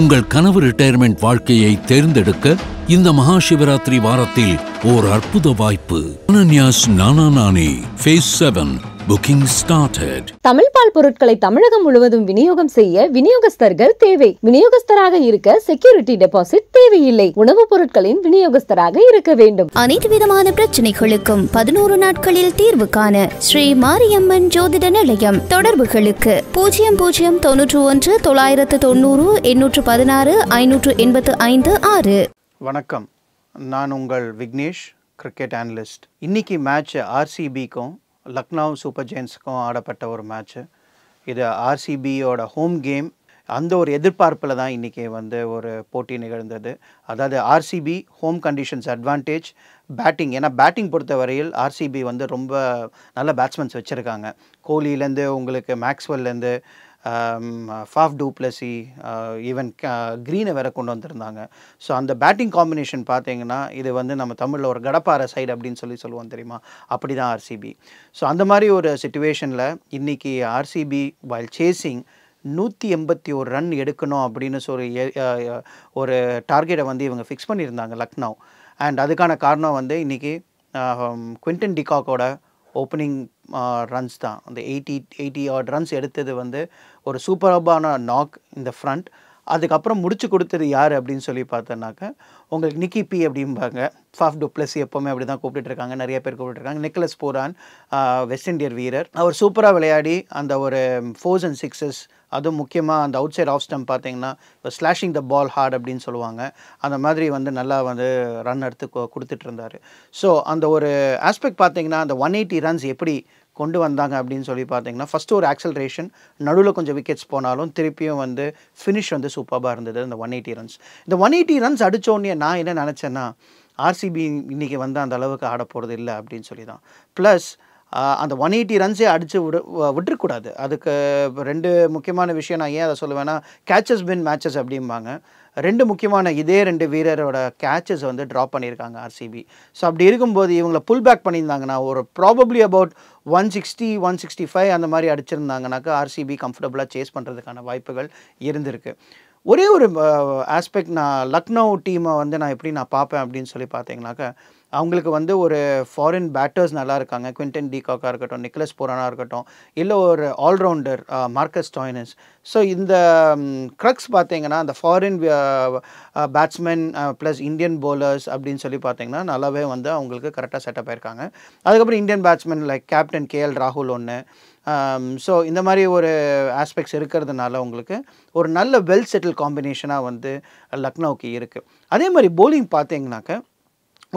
உங்கள் கனவு ரிட்டையர்மெண்ட் வாழ்க்கையை தேர்ந்தெடுக்க இந்த மகா சிவராத்திரி வாரத்தில் ஓர் அற்புத வாய்ப்பு நானே phase seven Booking started. Tamil பால் பொருட்களை தமிழகம் முழுவதும் விநியோகம் செய்ய விநியோகஸ்தர்கள் தேவை விநியோகஸ்தராக இருக்க செக்யூரிட்டி டெபாசிட் தேவையில்லை உணவுப் பொருட்களின் விநியோகஸ்தராக இருக்க வேண்டும் அனைத்து விதமான பிரச்சனைகளுக்கும் பதினோரு நாட்களில் தீர்வு காண ஸ்ரீ மாரியம்மன் ஜோதிட நிலையம் தொடர்புகளுக்கு பூஜ்ஜியம் பூஜ்ஜியம் தொன்னூற்று ஒன்று தொள்ளாயிரத்து தொண்ணூறு எண்ணூற்று பதினாறு ஐநூற்று எண்பத்து ஐந்து ஆறு வணக்கம் நான் உங்கள் விக்னேஷ் கிரிக்கெட் அனலிஸ்ட் இன்னைக்கு மேட்ச் ஆர்சிபிக்கும் லக்னோ சூப்பர் ஜெயின்ஸுக்கும் ஆடப்பட்ட ஒரு மேட்ச்சு இது ஆர்சிபியோட ஹோம் கேம் அந்த ஒரு எதிர்பார்ப்பில் தான் இன்றைக்கி வந்து ஒரு போட்டி நிகழ்ந்தது அதாவது RCB home conditions advantage batting ஏன்னா பேட்டிங் பொறுத்த வரையில் ஆர்சிபி வந்து ரொம்ப நல்ல பேட்ஸ்மேன்ஸ் வச்சுருக்காங்க கோலியிலேருந்து உங்களுக்கு மேக்ஸ்வெல்லேருந்து ஃபாஃப் டூப்ளசி ஈவன் க்ரீனை வேற கொண்டு வந்திருந்தாங்க ஸோ அந்த பேட்டிங் காம்பினேஷன் பார்த்தீங்கன்னா இது வந்து நம்ம தமிழில் ஒரு கடப்பார சைடு அப்படின்னு சொல்லி சொல்லுவோம் தெரியுமா அப்படி தான் ஆர்சிபி ஸோ அந்த மாதிரி ஒரு சுச்சுவேஷனில் இன்றைக்கி ஆர்சிபி வைல் சேசிங் நூற்றி எண்பத்தி ஒரு ரன் எடுக்கணும் அப்படின்னு சொல்லி ஒரு டார்கெட்டை வந்து இவங்க ஃபிக்ஸ் பண்ணியிருந்தாங்க லக்னோ அண்ட் அதுக்கான காரணம் வந்து இன்றைக்கி குவிண்டன் டிகாக்கோட ஓப்பனிங் ரன்ஸ் தான் அந்த எயிட்டி எயிட்டி ஆட் ரன்ஸ் எடுத்தது வந்து ஒரு சூப்பரபான நாக் இந்த ஃப்ரண்ட் அதுக்கப்புறம் முடிச்சு கொடுத்தது யார் அப்படின்னு சொல்லி பார்த்தோன்னாக்க உங்களுக்கு நிக்கி பி அப்படிம்பாங்க ஃபாஃப் ப்ளஸ் எப்போவுமே அப்படி தான் கூப்பிட்டுருக்காங்க நிறைய பேர் கூப்பிட்டுருக்காங்க நிக்கலஸ் போரான் வெஸ்ட் இண்டியர் வீரர் அவர் சூப்பராக விளையாடி அந்த ஒரு ஃபோர்ஸ் அண்ட் சிக்ஸஸ் அதுவும் முக்கியமாக அந்த அவுட் சைட் ஆஃப் ஸ்டம்ப் பார்த்தீங்கன்னா ஸ்லாஷிங் த பால் ஹார்ட் அப்படின்னு சொல்லுவாங்க அந்த மாதிரி வந்து நல்லா வந்து ரன் எடுத்து கொடுத்துட்டு இருந்தார் ஸோ அந்த ஒரு ஆஸ்பெக்ட் பார்த்தீங்கன்னா அந்த ஒன் எயிட்டி ரன்ஸ் எப்படி கொண்டு வந்தாங்க அப்படின்னு சொல்லி பார்த்தீங்கன்னா ஃபஸ்ட்டு ஒரு ஆக்சலரேஷன் நடுவில் கொஞ்சம் விக்கெட்ஸ் போனாலும் திருப்பியும் வந்து ஃபினிஷ் வந்து சூப்பராக இருந்தது அந்த ஒன் எயிட்டி ரன்ஸ் இந்த ஒன் எயிட்டி ரன்ஸ் அடித்தோடனே நான் என்ன நினச்சேன்னா ஆர்சிபி இன்றைக்கி வந்து அந்த அளவுக்கு ஆட போகிறது இல்லை அப்படின்னு சொல்லி தான் ப்ளஸ் அந்த ஒன் எயிட்டி ரன்ஸே அடித்து விடு விட்டுருக்கூடாது அதுக்கு ரெண்டு முக்கியமான விஷயம் நான் ஏன் அதை சொல்லுவேன்னா கேச்சஸ் பின் மேட்சஸ் அப்படிம்பாங்க ரெண்டு முக்கியமான இதே ரெண்டு வீரரோட கேச்சஸ் வந்து ட்ராப் பண்ணியிருக்காங்க ஆர்சிபி ஸோ அப்படி இருக்கும்போது இவங்கள புல் பேக் பண்ணியிருந்தாங்கன்னா ஒரு probably about one sixty one sixty five அந்த மாதிரி அடிச்சிருந்தாங்கனாக்கா ஆர்சிபி கம்ஃபர்டபுளாக சேஸ் பண்ணுறதுக்கான வாய்ப்புகள் இருந்திருக்கு ஒரே ஒரு ஆஸ்பெக்ட் நான் லக்னோ டீமை வந்து நான் எப்படி நான் பார்ப்பேன் அப்படின்னு சொல்லி பார்த்தீங்கன்னாக்கா அவங்களுக்கு வந்து ஒரு ஃபாரின் பேட்டர்ஸ் நல்லா இருக்காங்க குவிண்டன் டிகாக்காக இருக்கட்டும் நிக்லஸ் போரானா இருக்கட்டும் இல்லை ஒரு ஆல்ரவுண்டர் மார்க்கஸ் டாய்னஸ் ஸோ இந்த க்ரக்ஸ் பார்த்தீங்கன்னா அந்த foreign batsman plus Indian bowlers அப்படின்னு சொல்லி பார்த்தீங்கன்னா நல்லாவே வந்து அவங்களுக்கு கரெக்டாக செட்டப் ஆயிருக்காங்க அதுக்கப்புறம் Indian batsman like captain K L ராகுல் ஒன்று ஸோ இந்த மாதிரி ஒரு ஆஸ்பெக்ட்ஸ் இருக்கிறதுனால உங்களுக்கு ஒரு நல்ல வெல் செட்டில் காம்பினேஷனாக வந்து லக்னோவுக்கு இருக்குது அதே மாதிரி போலிங் பார்த்தீங்கன்னாக்க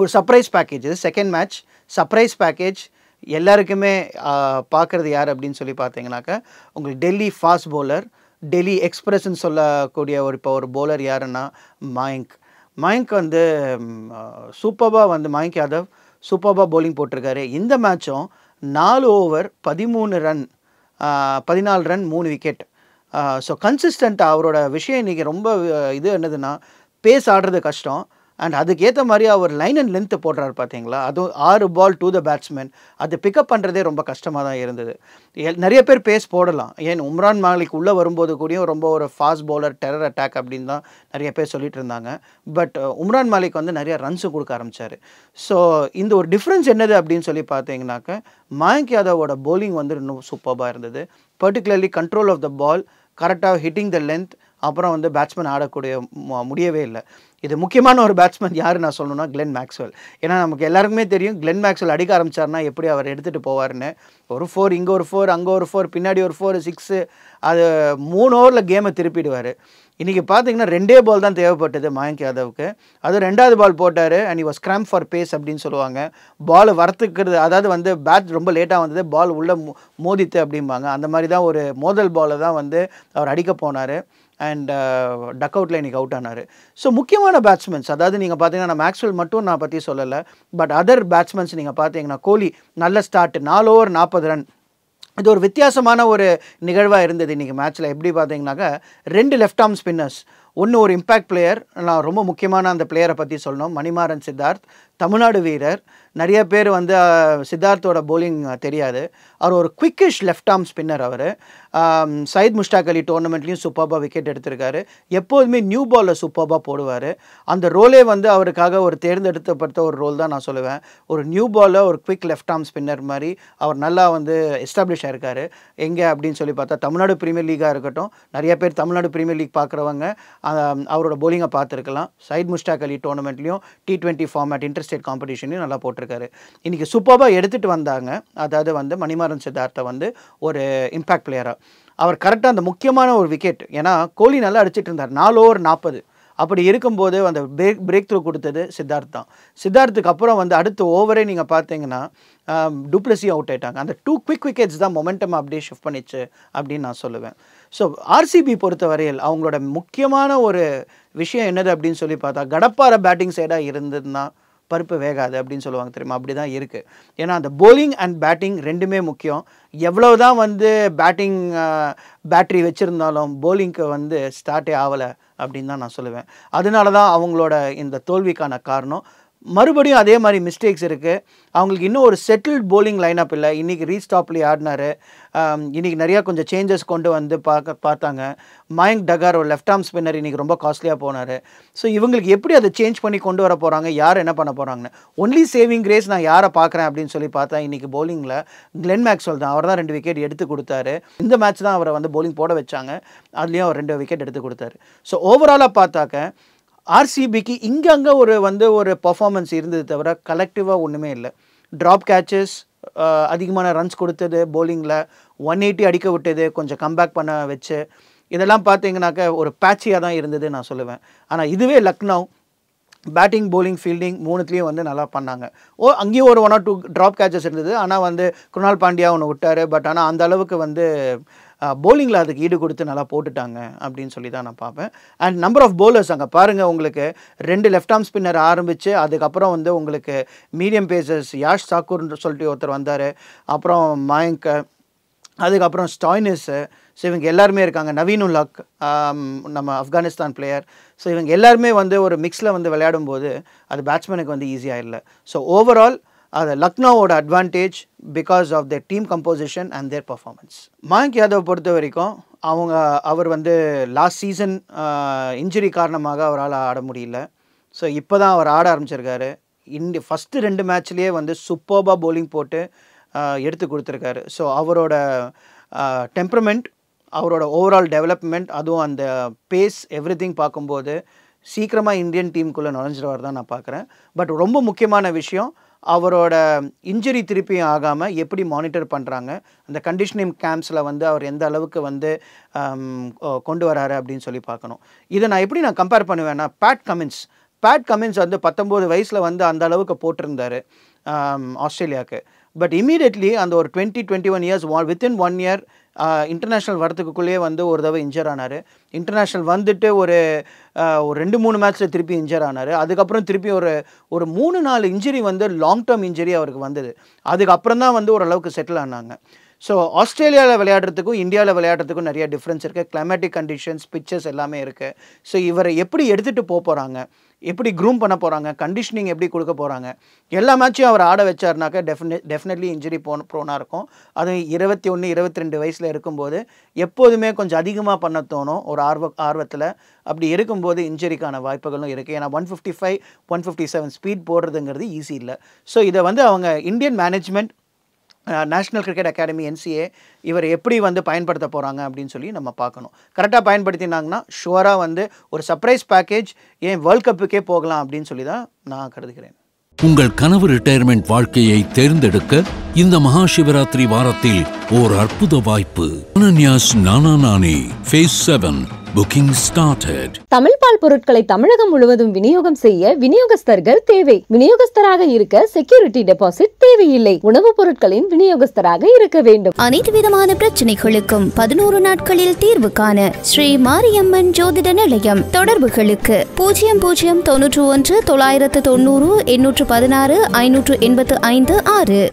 ஒரு சர்ப்ரைஸ் பேக்கேஜ் இது செகண்ட் மேட்ச் சர்ப்ரைஸ் பேக்கேஜ் எல்லாருக்குமே பார்க்குறது யார் அப்படின்னு சொல்லி பார்த்தீங்கன்னாக்க உங்களுக்கு டெல்லி ஃபாஸ்ட் பவுலர் டெல்லி எக்ஸ்பிரஸ்ன்னு சொல்லக்கூடிய ஒரு இப்போ ஒரு பவுலர் யாருன்னா மயங்க் மயங்க் வந்து சூப்பர்பாக வந்து மயங்க் யாதவ் சூப்பர்பாக பவுலிங் போட்டிருக்காரு இந்த மேட்சும் நாலு ஓவர் பதிமூணு ரன் பதினாலு ரன் மூணு விக்கெட் ஸோ கன்சிஸ்டண்ட்டாக அவரோட விஷயம் இன்றைக்கி ரொம்ப இது என்னதுன்னா பேஸ் ஆடுறது கஷ்டம் அண்ட் அதுக்கேற்ற மாதிரி அவர் லைன் அண்ட் லென்த்து போடுறாரு பார்த்தீங்களா அதுவும் ஆறு பால் டு த பேட்ஸ்மேன் அது பிக்கப் பண்ணுறதே ரொம்ப கஷ்டமாக தான் இருந்தது நிறைய பேர் பேஸ் போடலாம் ஏன் உம்ரான் மாலிக் உள்ளே வரும்போது கூடயும் ரொம்ப ஒரு ஃபாஸ்ட் பவுலர் டெரர் அட்டாக் அப்படின்னு தான் நிறைய பேர் சொல்லிட்டு இருந்தாங்க பட் உம்ரான் மாலிக் வந்து நிறைய ரன்ஸும் கொடுக்க ஆரம்பித்தார் ஸோ இந்த ஒரு டிஃப்ரென்ஸ் என்னது அப்படின்னு சொல்லி பார்த்தீங்கன்னாக்க மயங்க் யாதவோட பவுலிங் வந்து இன்னும் சூப்பராக இருந்தது particularly control of the ball கரெக்டாக ஹிட்டிங் த லென்த் அப்புறம் வந்து பேட்ஸ்மேன் ஆடக்கூடிய முடியவே இல்லை இது முக்கியமான ஒரு பேட்ஸ்மேன் யார் நான் சொல்லணும்னா கிளென் மேக்ஸ்வெல் ஏன்னா நமக்கு எல்லாருக்குமே தெரியும் கிளென் மேக்ஸ்வெல் அடிக்க ஆரம்பிச்சார்னா எப்படி அவர் எடுத்துகிட்டு போவார்னு ஒரு ஃபோர் இங்கே ஒரு ஃபோர் அங்கே ஒரு ஃபோர் பின்னாடி ஒரு ஃபோர் சிக்ஸு அது மூணு ஓவரில் கேமை திருப்பிடுவார் இன்றைக்கி பார்த்தீங்கன்னா ரெண்டே பால் தான் தேவைப்பட்டது மயங்க் யாதவுக்கு அது ரெண்டாவது பால் போட்டார் அண்ட் இவர் ஸ்க்ராம் ஃபார் பேஸ் அப்படின்னு சொல்லுவாங்க பால் வரத்துக்கிறது அதாவது வந்து பேட் ரொம்ப லேட்டாக வந்தது பால் உள்ளே மோதித்து அப்படிம்பாங்க அந்த மாதிரி தான் ஒரு மோதல் பாலை தான் வந்து அவர் அடிக்க போனார் அண்ட் டக் அவுட்டில் இன்றைக்கி அவுட் ஆனார் ஸோ முக்கியமான பேட்ஸ்மென்ஸ் அதாவது நீங்கள் பார்த்தீங்கன்னா நான் மேக்ஸ்வெல் மட்டும் நான் பற்றி சொல்லலை பட் அதர் பேட்ஸ்மென்ஸ் நீங்கள் பார்த்தீங்கன்னா கோலி நல்ல ஸ்டார்ட் நாலு ஓவர் நாற்பது ரன் இது ஒரு வித்தியாசமான ஒரு நிகழ்வாக இருந்தது இன்றைக்கி மேட்ச்சில் எப்படி பார்த்தீங்கன்னாக்கா ரெண்டு லெஃப்ட் ஆர்ம் ஸ்பின்னர்ஸ் ஒன்று ஒரு இம்பேக்ட் பிளேயர் நான் ரொம்ப முக்கியமான அந்த பிளேயரை பற்றி சொல்லணும் மணிமாறன் சித்தார்த் தமிழ்நாடு வீரர் நிறைய பேர் வந்து சித்தார்த்தோட போலிங் தெரியாது அவர் ஒரு குவிக்கிஷ் லெஃப்ட் ஆர்ம் ஸ்பின்னர் அவர் சயித் முஷ்டாக் அலி டோர்னமெண்ட்லேயும் சூப்பர்பாக விக்கெட் எடுத்திருக்காரு எப்போதுமே நியூ பாலில் சூப்பர்பாக போடுவார் அந்த ரோலே வந்து அவருக்காக ஒரு தேர்ந்தெடுத்தப்பட்ட ஒரு ரோல் தான் நான் சொல்லுவேன் ஒரு நியூ பாலில் ஒரு குவிக் லெஃப்ட் ஆர்ம் ஸ்பின்னர் மாதிரி அவர் நல்லா வந்து எஸ்டாப்ளிஷ் ஆயிருக்காரு எங்கே அப்படின்னு சொல்லி பார்த்தா தமிழ்நாடு பிரீமியர் லீகாக இருக்கட்டும் நிறைய பேர் தமிழ்நாடு பிரீமியர் லீக் பார்க்குறவங்க அவரோட போலிங்கை பார்த்துருக்கலாம் சயித் முஷ்டாக் அலி டோர்னமெண்ட்லேயும் டி ட்வெண்ட்டி ஃபார்மேட் இன்டர்ஸ்டேட் காம்படிஷன்லையும் நல்லா போட்டிருக்காங்க பண்ணியிருக்காரு இன்றைக்கி சூப்பராக எடுத்துகிட்டு வந்தாங்க அதாவது வந்து மணிமாறன் சித்தார்த்தை வந்து ஒரு இம்பேக்ட் பிளேயராக அவர் கரெக்டாக அந்த முக்கியமான ஒரு விக்கெட் ஏன்னா கோலி நல்லா அடிச்சிட்டு இருந்தார் நாலு ஓவர் நாற்பது அப்படி இருக்கும்போது அந்த பிரேக் பிரேக் த்ரூ கொடுத்தது சித்தார்த் தான் சித்தார்த்துக்கு அப்புறம் வந்து அடுத்த ஓவரே நீங்கள் பார்த்தீங்கன்னா டூப்ளஸி அவுட் ஆகிட்டாங்க அந்த டூ குவிக் விக்கெட்ஸ் தான் மொமெண்டம் அப்படியே ஷிஃப்ட் பண்ணிச்சு அப்படின்னு நான் சொல்லுவேன் ஸோ ஆர்சிபி பொறுத்த வரையில் அவங்களோட முக்கியமான ஒரு விஷயம் என்னது அப்படின்னு சொல்லி பார்த்தா கடப்பார பேட்டிங் சைடாக இருந்ததுன்னா பருப்பு வேகாது அப்படின்னு சொல்லுவாங்க தெரியுமா அப்படி தான் இருக்குது ஏன்னா அந்த போலிங் அண்ட் பேட்டிங் ரெண்டுமே முக்கியம் எவ்வளோ தான் வந்து பேட்டிங் பேட்ரி வச்சுருந்தாலும் போலிங்க்கு வந்து ஸ்டார்ட்டே ஆகலை அப்படின்னு தான் நான் சொல்லுவேன் அதனால தான் அவங்களோட இந்த தோல்விக்கான காரணம் மறுபடியும் அதே மாதிரி மிஸ்டேக்ஸ் இருக்குது அவங்களுக்கு இன்னும் ஒரு செட்டில்ட் போலிங் லைனப் இல்லை இன்றைக்கி ரீஸ்டாப்லேயே ஆடினார் இன்றைக்கி நிறையா கொஞ்சம் சேஞ்சஸ் கொண்டு வந்து பார்க்க பார்த்தாங்க மயங்க் டகார் ஒரு லெஃப்ட் ஆர்ம் ஸ்பின்னர் இன்றைக்கி ரொம்ப காஸ்ட்லியாக போனார் ஸோ இவங்களுக்கு எப்படி அதை சேஞ்ச் பண்ணி கொண்டு வர போகிறாங்க யார் என்ன பண்ண போகிறாங்கன்னு ஒன்லி சேவிங் கிரேஸ் நான் யாரை பார்க்குறேன் அப்படின்னு சொல்லி பார்த்தா இன்றைக்கி போலிங்கில் கிளென் மேக்ஸ் தான் அவர் தான் ரெண்டு விக்கெட் எடுத்து கொடுத்தாரு இந்த மேட்ச் தான் அவரை வந்து போலிங் போட வச்சாங்க அதுலேயும் அவர் ரெண்டு விக்கெட் எடுத்து கொடுத்தாரு ஸோ ஓவராலாக பார்த்தாக்க ஆர்சிபிக்கு இங்கே அங்கே ஒரு வந்து ஒரு பர்ஃபார்மன்ஸ் இருந்தது தவிர கலெக்டிவாக ஒன்றுமே இல்லை ட்ராப் கேச்சஸ் அதிகமான ரன்ஸ் கொடுத்தது போலிங்கில் ஒன் எயிட்டி அடிக்க விட்டது கொஞ்சம் கம்பேக் பண்ண வச்சு இதெல்லாம் பார்த்தீங்கன்னாக்க ஒரு பேட்சியாக தான் இருந்தது நான் சொல்லுவேன் ஆனால் இதுவே லக்னோ பேட்டிங் போலிங் ஃபீல்டிங் மூணுத்துலேயும் வந்து நல்லா பண்ணாங்க ஓ அங்கேயும் ஒரு one or two drop catches இருந்தது ஆனால் வந்து குருணால் பாண்டியா ஒன்று விட்டார் பட் ஆனால் அந்த அளவுக்கு வந்து போலிங்கில் அதுக்கு ஈடு கொடுத்து நல்லா போட்டுட்டாங்க அப்படின்னு சொல்லி தான் நான் பார்ப்பேன் அண்ட் நம்பர் ஆஃப் போலர்ஸ் அங்கே பாருங்கள் உங்களுக்கு ரெண்டு லெஃப்ட் ஆர்ம் ஸ்பின்னர் ஆரம்பித்து அதுக்கப்புறம் வந்து உங்களுக்கு மீடியம் பேசர்ஸ் யாஷ் சாக்கூர்னு சொல்லிட்டு ஒருத்தர் வந்தார் அப்புறம் மயங்க அதுக்கப்புறம் ஸ்டாய்னஸ்ஸு ஸோ இவங்க எல்லாருமே இருக்காங்க உல்லாக் நம்ம ஆப்கானிஸ்தான் பிளேயர் ஸோ இவங்க எல்லாருமே வந்து ஒரு மிக்ஸில் வந்து விளையாடும் போது அது பேட்ஸ்மேனுக்கு வந்து ஈஸியாக இல்லை ஸோ ஓவரால் அது லக்னோவோட advantage because of their team composition and their performance Mayank Yadav பொறுத்த வரைக்கும் அவங்க அவர் வந்து லாஸ்ட் சீசன் இன்ஜுரி காரணமாக அவரால் ஆட முடியல ஸோ இப்போ தான் அவர் ஆட ஆரம்பிச்சிருக்காரு இண்டி ஃபஸ்ட்டு ரெண்டு மேட்ச்லேயே வந்து சூப்பர்பாக போலிங் போட்டு எடுத்து கொடுத்துருக்காரு ஸோ அவரோட டெம்பரமெண்ட் அவரோட ஓவரால் டெவலப்மெண்ட் அதுவும் அந்த பேஸ் எவ்ரி திங் பார்க்கும்போது சீக்கிரமாக இந்தியன் டீமுக்குள்ளே நுழைஞ்சிருவார் தான் நான் பார்க்குறேன் பட் ரொம்ப முக்கியமான விஷயம் அவரோட இன்ஜுரி திருப்பியும் ஆகாமல் எப்படி மானிட்டர் பண்ணுறாங்க அந்த கண்டிஷனிங் கேம்ப்ஸில் வந்து அவர் எந்த அளவுக்கு வந்து கொண்டு வராரு அப்படின்னு சொல்லி பார்க்கணும் இதை நான் எப்படி நான் கம்பேர் பண்ணுவேன்னா பேட் கமின்ஸ் பேட் கமின்ஸ் வந்து பத்தொம்போது வயசில் வந்து அந்த அளவுக்கு போட்டிருந்தார் ஆஸ்திரேலியாவுக்கு பட் இமீடியட்லி அந்த ஒரு twenty twenty one years one within one year international வரத்துக்குள்ளேயே வந்து ஒரு தடவை இன்ஜர் ஆனார் இன்டர்நேஷ்னல் வந்துட்டு ஒரு uh, ஒரு ரெண்டு மூணு மேட்ச்சில் திருப்பி இன்ஜர் ஆனார் அதுக்கப்புறம் திருப்பி ஒரு ஒரு மூணு நாலு இன்ஜுரி வந்து லாங் டேர்ம் இன்ஜுரி அவருக்கு வந்தது அதுக்கப்புறம் தான் வந்து ஓரளவுக்கு செட்டில் ஆனாங்க ஸோ ஆஸ்திரேலியாவில் விளையாடுறதுக்கும் இந்தியாவில் விளையாடுறதுக்கும் நிறைய டிஃப்ரென்ஸ் இருக்குது கிளைமேட்டிக் கண்டிஷன்ஸ் பிக்சர்ஸ் எல்லாமே இருக்குது ஸோ இவரை எப்படி எடுத்துகிட்டு போக போகிறாங்க எப்படி க்ரூம் பண்ண போகிறாங்க கண்டிஷனிங் எப்படி கொடுக்க போகிறாங்க எல்லா மேட்சையும் அவர் ஆட வச்சார்னாக்கா டெஃபினெட் டெஃபினெட்லி இன்ஜுரி போன ப்ரோனாக இருக்கும் அதுவும் இருபத்தி ஒன்று இருபத்தி ரெண்டு வயசில் இருக்கும்போது எப்போதுமே கொஞ்சம் அதிகமாக பண்ண தோணும் ஒரு ஆர்வ ஆர்வத்தில் அப்படி இருக்கும்போது இன்ஜுரிக்கான வாய்ப்புகளும் இருக்குது ஏன்னா one fifty five one fifty seven speed போடுறதுங்கிறது ஈஸி இல்லை ஸோ இதை வந்து அவங்க Indian management national cricket academy NCA இவர் எப்படி வந்து பயன்படுத்த போகிறாங்க அப்படின்னு சொல்லி நம்ம பார்க்கணும் கரெக்டாக பயன்படுத்தினாங்கன்னா ஷுவராக வந்து ஒரு சர்ப்ரைஸ் பேக்கேஜ் ஏன் வேர்ல்ட் கப்புக்கே போகலாம் அப்படின்னு சொல்லி தான் நான் கருதுகிறேன் உங்கள் கனவு ரிட்டையர்மெண்ட் வாழ்க்கையை தேர்ந்தெடுக்க இந்த மகா சிவராத்திரி வாரத்தில் ஓர் அற்புத வாய்ப்பு நானா நானே phase seven booking started. Tamil பால் பொருட்களை தமிழகம் முழுவதும் விநியோகம் செய்ய விநியோகஸ்தர்கள் தேவை விநியோகஸ்தராக இருக்க செக்யூரிட்டி டெபாசிட் தேவையில்லை உணவுப் பொருட்களின் விநியோகஸ்தராக இருக்க வேண்டும் அனைத்து விதமான பிரச்சனைகளுக்கும் பதினோரு நாட்களில் தீர்வு காண ஸ்ரீ மாரியம்மன் ஜோதிட நிலையம் தொடர்புகளுக்கு பூஜ்ஜியம் பூஜ்ஜியம் தொன்னூற்று ஒன்று தொள்ளாயிரத்து தொண்ணூறு எண்ணூற்று பதினாறு ஐநூற்று எண்பத்து ஐந்து ஆறு